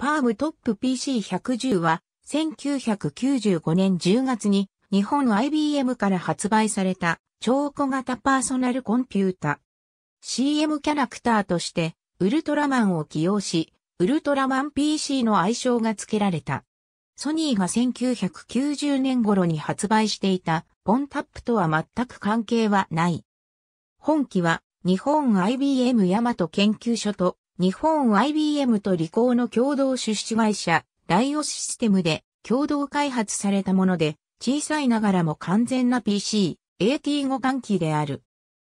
パームトップ PC110 は1995年10月に日本 IBM から発売された超小型パーソナルコンピュータ。CM キャラクターとしてウルトラマンを起用し、ウルトラマン PC の愛称が付けられた。ソニーが1990年頃に発売していたポンタップとは全く関係はない。本機は日本 IBM ヤマト研究所と日本 IBM と理工の共同出資会社、ライオスシステムで共同開発されたもので、小さいながらも完全な PC、AT5 換気である。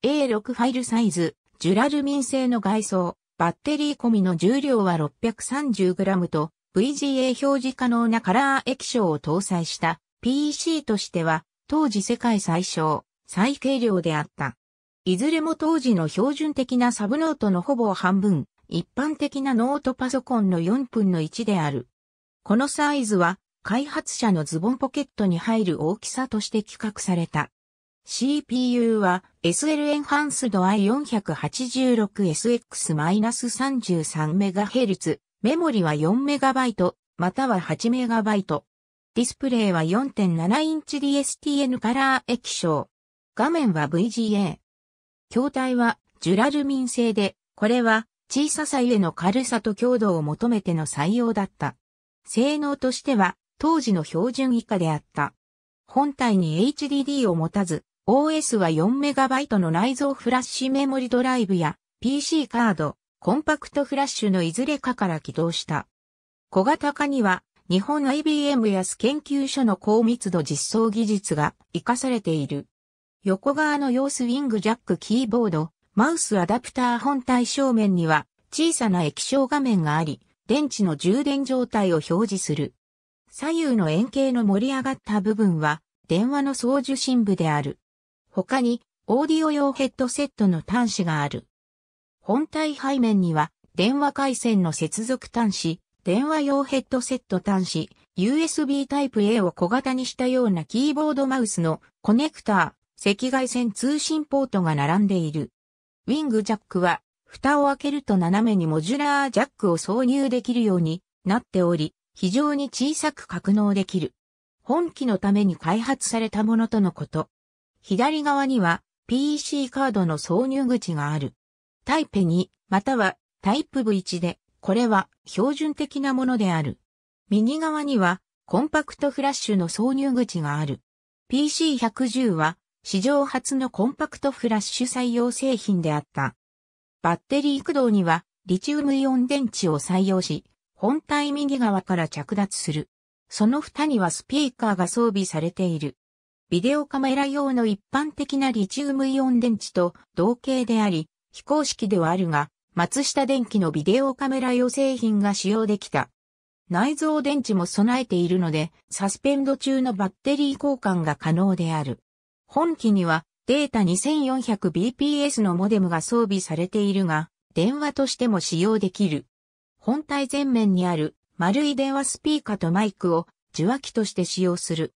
A6 ファイルサイズ、ジュラルミン製の外装、バッテリー込みの重量は 630g と VGA 表示可能なカラー液晶を搭載した PC としては当時世界最小、最軽量であった。いずれも当時の標準的なサブノートのほぼ半分、一般的なノートパソコンの4分の1である。このサイズは開発者のズボンポケットに入る大きさとして企画された。CPU は SL エンハンスド i486SX-33MHz。メモリは 4MB または 8MB。ディスプレイは4.7インチ DSTN カラー液晶。画面は VGA。筐体はジュラルミン製で、これは小ささゆえの軽さと強度を求めての採用だった。性能としては当時の標準以下であった。本体に HDD を持たず、OS は 4MB の内蔵フラッシュメモリドライブや PC カード、コンパクトフラッシュのいずれかから起動した。小型化には日本 IBM や研究所の高密度実装技術が活かされている。横側の様子ウィングジャックキーボード、マウスアダプター本体正面には小さな液晶画面があり、電池の充電状態を表示する。左右の円形の盛り上がった部分は電話の送受信部である。他にオーディオ用ヘッドセットの端子がある。本体背面には電話回線の接続端子、電話用ヘッドセット端子、USB タイプ a を小型にしたようなキーボードマウスのコネクター、赤外線通信ポートが並んでいる。ウィングジャックは、蓋を開けると斜めにモジュラージャックを挿入できるようになっており、非常に小さく格納できる。本機のために開発されたものとのこと。左側には PC カードの挿入口がある。タイプ2またはタイプ V1 で、これは標準的なものである。右側にはコンパクトフラッシュの挿入口がある。PC110 は史上初のコンパクトフラッシュ採用製品であった。バッテリー駆動にはリチウムイオン電池を採用し、本体右側から着脱する。その蓋にはスピーカーが装備されている。ビデオカメラ用の一般的なリチウムイオン電池と同型であり、非公式ではあるが、松下電機のビデオカメラ用製品が使用できた。内蔵電池も備えているので、サスペンド中のバッテリー交換が可能である。本機にはデータ 2400bps のモデムが装備されているが、電話としても使用できる。本体前面にある丸い電話スピーカーとマイクを受話器として使用する。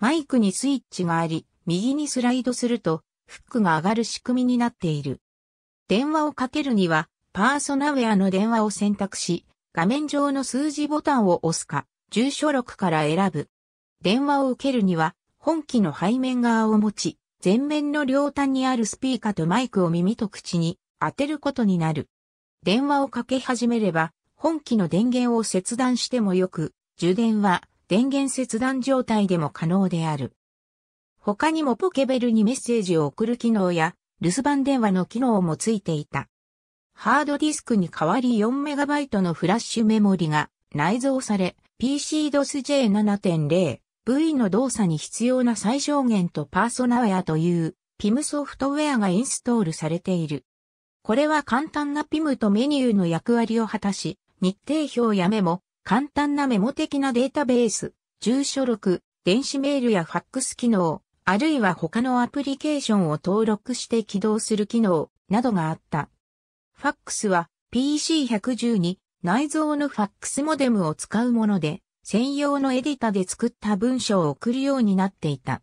マイクにスイッチがあり、右にスライドすると、フックが上がる仕組みになっている。電話をかけるには、パーソナウェアの電話を選択し、画面上の数字ボタンを押すか、住所録から選ぶ。電話を受けるには、本機の背面側を持ち、前面の両端にあるスピーカーとマイクを耳と口に当てることになる。電話をかけ始めれば、本機の電源を切断してもよく、受電は電源切断状態でも可能である。他にもポケベルにメッセージを送る機能や留守番電話の機能もついていた。ハードディスクに代わり 4MB のフラッシュメモリが内蔵され、PCDOS J7.0 部位の動作に必要な最小限とパーソナウェアという PIM ソフトウェアがインストールされている。これは簡単な PIM とメニューの役割を果たし、日程表やメモ、簡単なメモ的なデータベース、住所録、電子メールやファックス機能、あるいは他のアプリケーションを登録して起動する機能などがあった。ファックスは PC112 内蔵のファックスモデムを使うもので、専用のエディタで作った文章を送るようになっていた。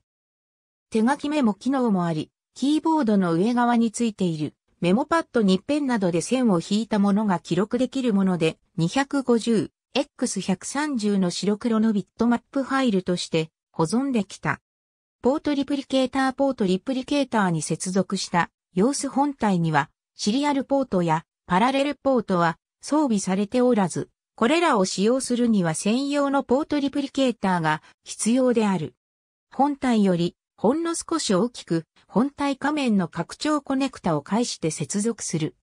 手書きメモ機能もあり、キーボードの上側についているメモパッドにペンなどで線を引いたものが記録できるもので 250X130 の白黒のビットマップファイルとして保存できた。ポートリプリケーターポートリプリケーターに接続した様子本体にはシリアルポートやパラレルポートは装備されておらずこれらを使用するには専用のポートリプリケーターが必要である。本体よりほんの少し大きく本体画面の拡張コネクタを介して接続する。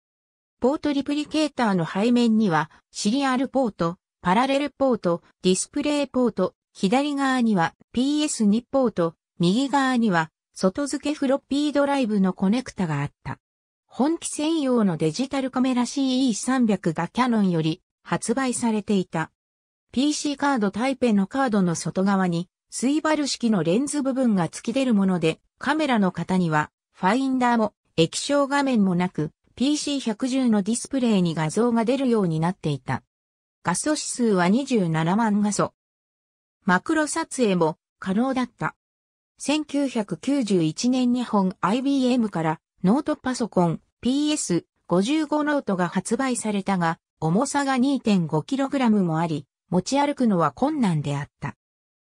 ポートリプリケーターの背面にはシリアルポート、パラレルポート、ディスプレイポート、左側には PS2 ポート、右側には外付けフロッピードライブのコネクタがあった。本機専用のデジタルカメラ CE300 がキャノンより発売されていた。PC カードタイペのカードの外側にスイバル式のレンズ部分が突き出るもので、カメラの型にはファインダーも液晶画面もなく PC110 のディスプレイに画像が出るようになっていた。画素指数は27万画素。マクロ撮影も可能だった。1991年日本 IBM からノートパソコン PS55 ノートが発売されたが、重さが 2.5kg もあり、持ち歩くのは困難であった。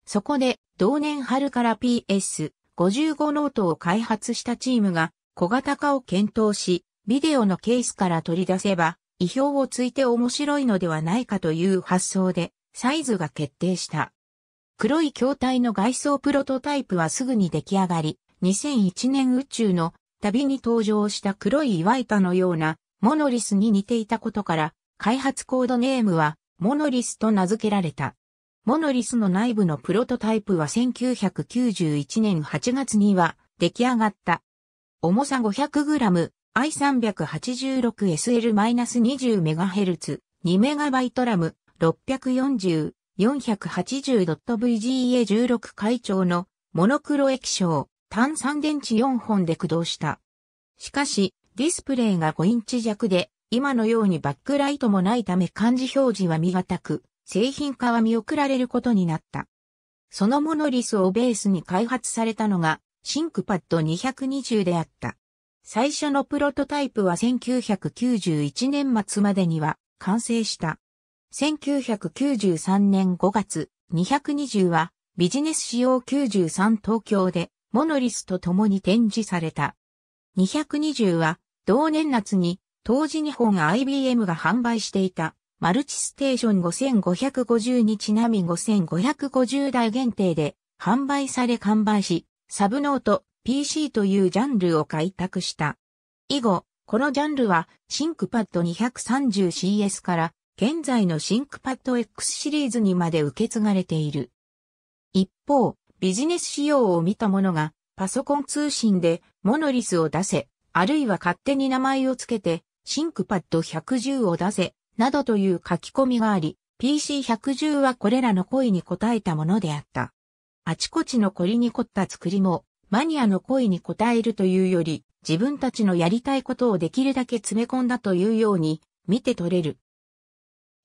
そこで、同年春から PS55 ノートを開発したチームが小型化を検討し、ビデオのケースから取り出せば、意表をついて面白いのではないかという発想で、サイズが決定した。黒い筐体の外装プロトタイプはすぐに出来上がり、2001年宇宙の旅に登場した黒い岩板のようなモノリスに似ていたことから、開発コードネームはモノリスと名付けられた。モノリスの内部のプロトタイプは1991年8月には出来上がった。重さ 500g、i386SL-20MHz、2MB ラム、640、480.VGA16 回長のモノクロ液晶、単三電池4本で駆動した。しかし、ディスプレイが5インチ弱で今のようにバックライトもないため漢字表示は見がたく、製品化は見送られることになった。そのモノリスをベースに開発されたのが、シンクパッド220であった。最初のプロトタイプは1991年末までには完成した。1993年5月、220はビジネス仕様93東京でモノリスと共に展示された。220は同年夏に当時日本 IBM が販売していたマルチステーション5550にちなみ5550台限定で販売され完売し、サブノート PC というジャンルを開拓した。以後、このジャンルはシンクパッド 230CS から現在のシンクパッド X シリーズにまで受け継がれている。一方、ビジネス仕様を見た者がパソコン通信でモノリスを出せ、あるいは勝手に名前をつけてシンクパッド110を出せ、などという書き込みがあり、PC110 はこれらの声に応えたものであった。あちこちの凝りに凝った作りも、マニアの声に応えるというより、自分たちのやりたいことをできるだけ詰め込んだというように、見て取れる。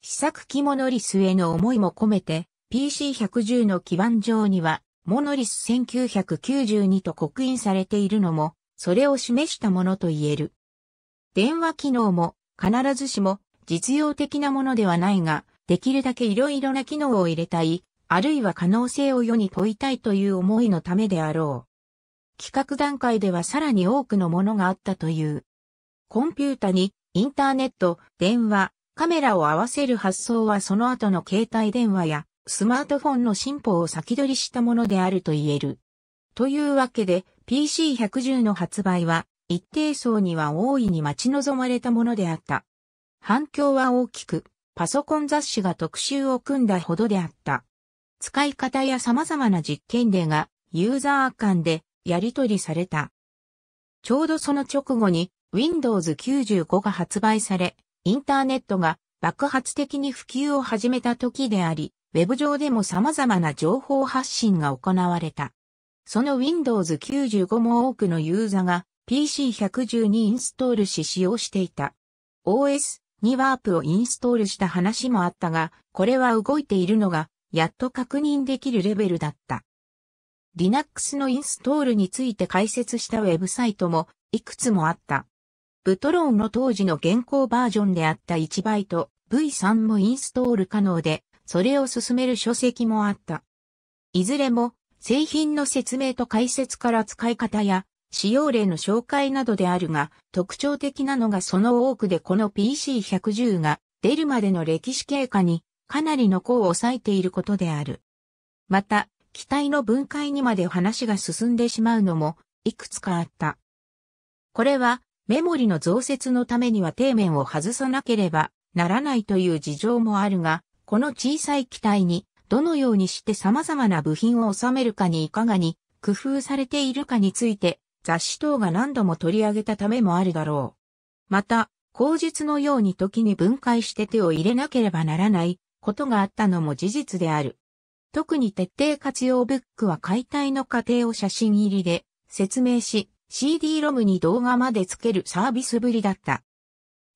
試作機モノリスへの思いも込めて、PC110 の基盤上には、モノリス1992と刻印されているのも、それを示したものと言える。電話機能も必ずしも実用的なものではないが、できるだけ色々な機能を入れたい、あるいは可能性を世に問いたいという思いのためであろう。企画段階ではさらに多くのものがあったという。コンピュータにインターネット、電話、カメラを合わせる発想はその後の携帯電話やスマートフォンの進歩を先取りしたものであると言える。というわけで PC110 の発売は一定層には大いに待ち望まれたものであった。反響は大きく、パソコン雑誌が特集を組んだほどであった。使い方や様々な実験例がユーザー間でやり取りされた。ちょうどその直後に Windows 95が発売され、インターネットが爆発的に普及を始めた時であり、ウェブ上でも様々な情報発信が行われた。その Windows 95も多くのユーザが PC112 インストールし使用していた。OS にワープをインストールした話もあったが、これは動いているのが、やっと確認できるレベルだった。Linux のインストールについて解説したウェブサイトもいくつもあった。ブトロンの当時の現行バージョンであった1バイト V3 もインストール可能で、それを進める書籍もあった。いずれも製品の説明と解説から使い方や使用例の紹介などであるが、特徴的なのがその多くでこの PC110 が出るまでの歴史経過にかなりの功を抑えていることである。また、機体の分解にまで話が進んでしまうのも、いくつかあった。これは、メモリの増設のためには底面を外さなければならないという事情もあるが、この小さい機体にどのようにして様々な部品を収めるかにいかがに工夫されているかについて雑誌等が何度も取り上げたためもあるだろう。また、口実のように時に分解して手を入れなければならないことがあったのも事実である。特に徹底活用ブックは解体の過程を写真入りで説明し、CD ロムに動画までつけるサービスぶりだった。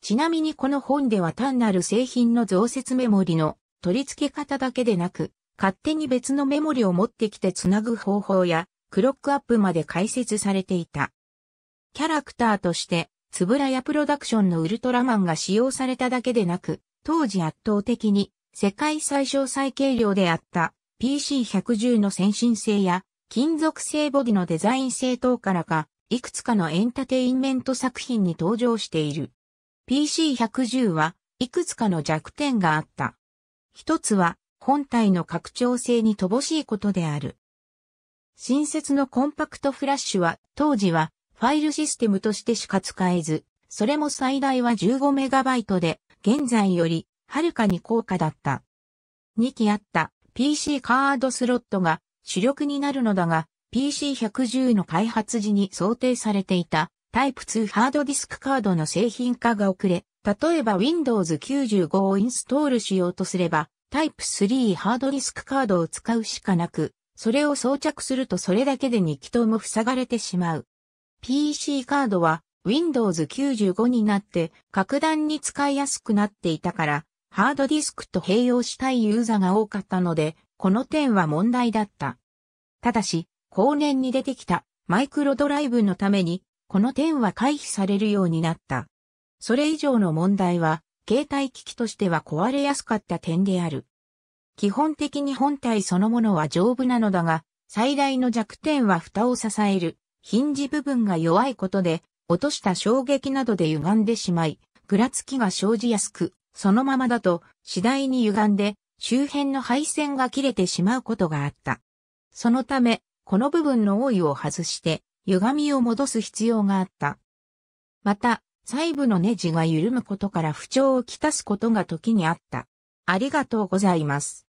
ちなみにこの本では単なる製品の増設メモリの取り付け方だけでなく、勝手に別のメモリを持ってきてつなぐ方法や、クロックアップまで解説されていた。キャラクターとして、つぶらやプロダクションのウルトラマンが使用されただけでなく、当時圧倒的に世界最小最軽量であった PC110 の先進性や金属製ボディのデザイン性等からか、いくつかのエンターテインメント作品に登場している。PC110 はいくつかの弱点があった。一つは本体の拡張性に乏しいことである。新設のコンパクトフラッシュは当時はファイルシステムとしてしか使えず、それも最大は 15MB で、現在よりはるかに高価だった。2機あった PC カードスロットが主力になるのだが、PC110 の開発時に想定されていたタイプ2ハードディスクカードの製品化が遅れ、例えば Windows 95をインストールしようとすれば、タイプ3ハードディスクカードを使うしかなく、それを装着するとそれだけで2気筒も塞がれてしまう。PC カードは Windows 95になって格段に使いやすくなっていたから、ハードディスクと併用したいユーザーが多かったので、この点は問題だった。ただし、後年に出てきたマイクロドライブのために、この点は回避されるようになった。それ以上の問題は、携帯機器としては壊れやすかった点である。基本的に本体そのものは丈夫なのだが、最大の弱点は蓋を支えるヒンジ部分が弱いことで、落とした衝撃などで歪んでしまい、ぐらつきが生じやすく、そのままだと次第に歪んで周辺の配線が切れてしまうことがあった。そのため、この部分の多いを外して歪みを戻す必要があった。また、細部のネジが緩むことから不調をきたすことが時にあった。ありがとうございます。